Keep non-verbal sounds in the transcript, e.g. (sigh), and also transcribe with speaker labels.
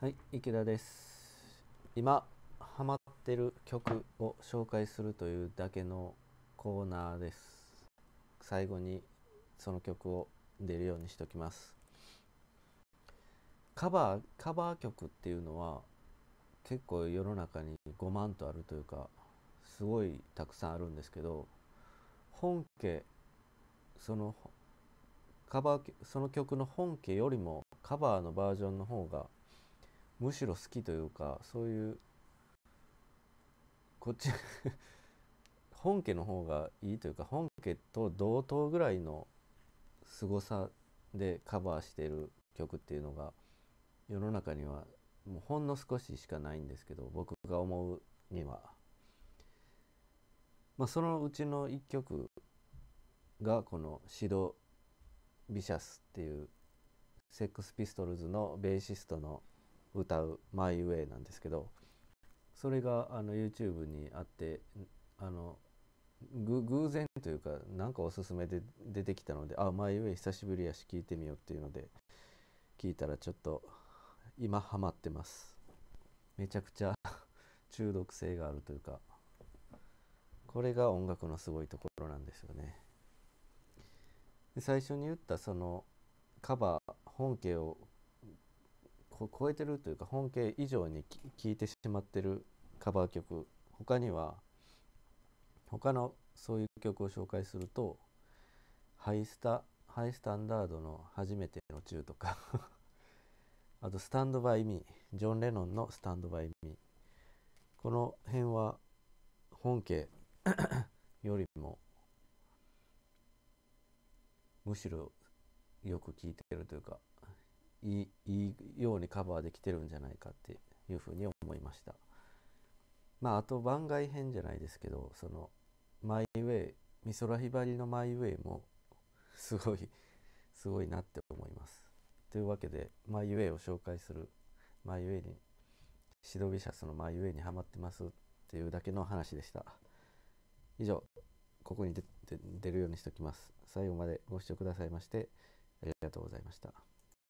Speaker 1: はい、池田です。今ハマってる曲を紹介するというだけのコーナーです。最後にその曲を出るようにしときます。カバーカバー曲っていうのは結構世の中に5万とあるというかすごいたくさんあるんですけど本家そのカバーその曲の本家よりもカバーのバージョンの方がむしろ好きというかそういうこっち (laughs) 本家の方がいいというか本家と同等ぐらいの凄さでカバーしてる曲っていうのが世の中にはもうほんの少ししかないんですけど僕が思うには、まあ、そのうちの1曲がこのシド・ビシャスっていうセックスピストルズのベーシストの歌う「マイ・ウェイ」なんですけどそれがあの YouTube にあってあの偶然というかなんかおすすめで出てきたので「あマイ・ウェイ久しぶりやし聞いてみよう」っていうので聞いたらちょっと今ハマってますめちゃくちゃ (laughs) 中毒性があるというかこれが音楽のすごいところなんですよね最初に言ったそのカバー本家を超えてるというか本家以上に聴いてしまってるカバー曲他には他のそういう曲を紹介するとハイスタハイスタンダードの「初めての宙」とか (laughs) あと「スタンド・バイ・ミー」ジョン・レノンの「スタンド・バイ・ミー」この辺は本家 (coughs) よりもむしろよく聴いてるというかいいいいようにカバーできてるんじゃないかっていうふうに思いました。まあ、あと番外編じゃないですけどそのマイウェイ美空ひばりのマイウェイもすごい (laughs) すごいなって思います。というわけでマイウェイを紹介するマイウェイにシドビシャスのマイウェイにはまってますっていうだけの話でした。以上ここに出るようにしておきます。最後までご視聴くださいましてありがとうございました。